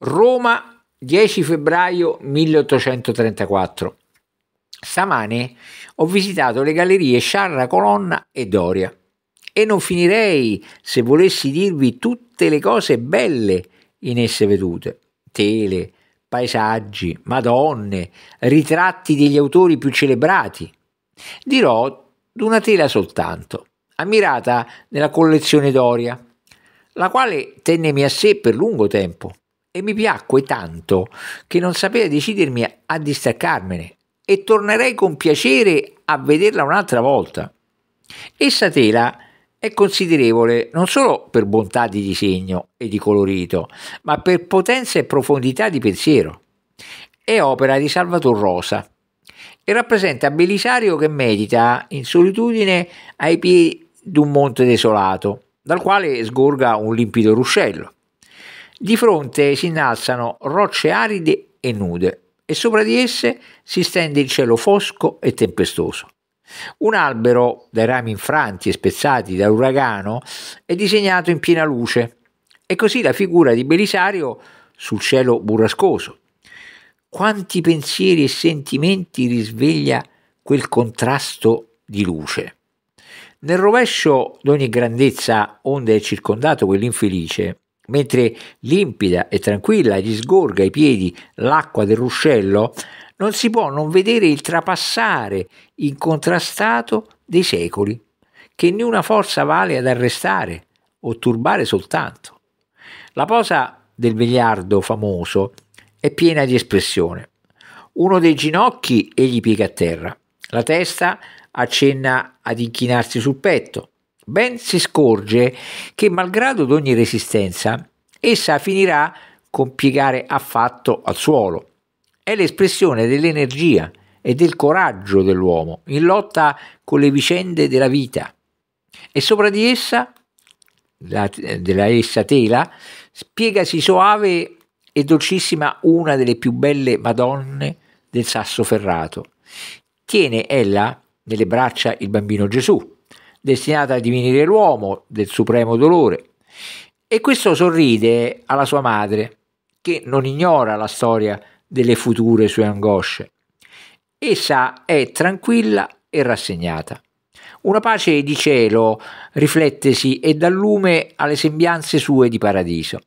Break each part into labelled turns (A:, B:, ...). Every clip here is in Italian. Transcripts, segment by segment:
A: Roma 10 febbraio 1834. Stamane ho visitato le gallerie Sciarra, Colonna e Doria e non finirei se volessi dirvi tutte le cose belle in esse vedute, tele, paesaggi, madonne, ritratti degli autori più celebrati. Dirò d'una tela soltanto, ammirata nella collezione Doria, la quale tennemi a sé per lungo tempo e mi piacque tanto che non sapeva decidermi a distaccarmene e tornerei con piacere a vederla un'altra volta. Essa tela è considerevole non solo per bontà di disegno e di colorito, ma per potenza e profondità di pensiero. È opera di Salvator Rosa e rappresenta Belisario che medita in solitudine ai piedi di un monte desolato, dal quale sgorga un limpido ruscello. Di fronte si innalzano rocce aride e nude e sopra di esse si stende il cielo fosco e tempestoso. Un albero dai rami infranti e spezzati dall'uragano è disegnato in piena luce e così la figura di Belisario sul cielo burrascoso. Quanti pensieri e sentimenti risveglia quel contrasto di luce. Nel rovescio d'ogni grandezza onde è circondato quell'infelice, mentre limpida e tranquilla gli sgorga ai piedi l'acqua del ruscello, non si può non vedere il trapassare incontrastato dei secoli, che una forza vale ad arrestare o turbare soltanto. La posa del vegliardo famoso è piena di espressione. Uno dei ginocchi egli piega a terra, la testa accenna ad inchinarsi sul petto, Ben si scorge che, malgrado ogni resistenza, essa finirà con piegare affatto al suolo. È l'espressione dell'energia e del coraggio dell'uomo in lotta con le vicende della vita. E sopra di essa, la, della essa tela, spiegasi soave e dolcissima una delle più belle madonne del Sasso Ferrato. Tiene ella nelle braccia il bambino Gesù, destinata a divenire l'uomo del supremo dolore. E questo sorride alla sua madre, che non ignora la storia delle future sue angosce. Essa è tranquilla e rassegnata. Una pace di cielo riflettesi e dà lume alle sembianze sue di paradiso.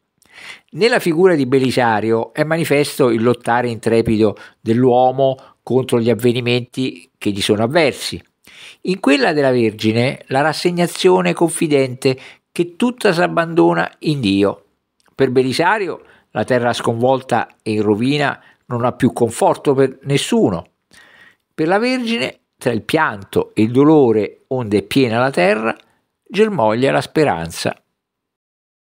A: Nella figura di Belisario è manifesto il lottare intrepido dell'uomo contro gli avvenimenti che gli sono avversi, in quella della Vergine la rassegnazione confidente che tutta s'abbandona in Dio. Per Belisario la terra sconvolta e in rovina non ha più conforto per nessuno. Per la Vergine, tra il pianto e il dolore onde è piena la terra, germoglia la speranza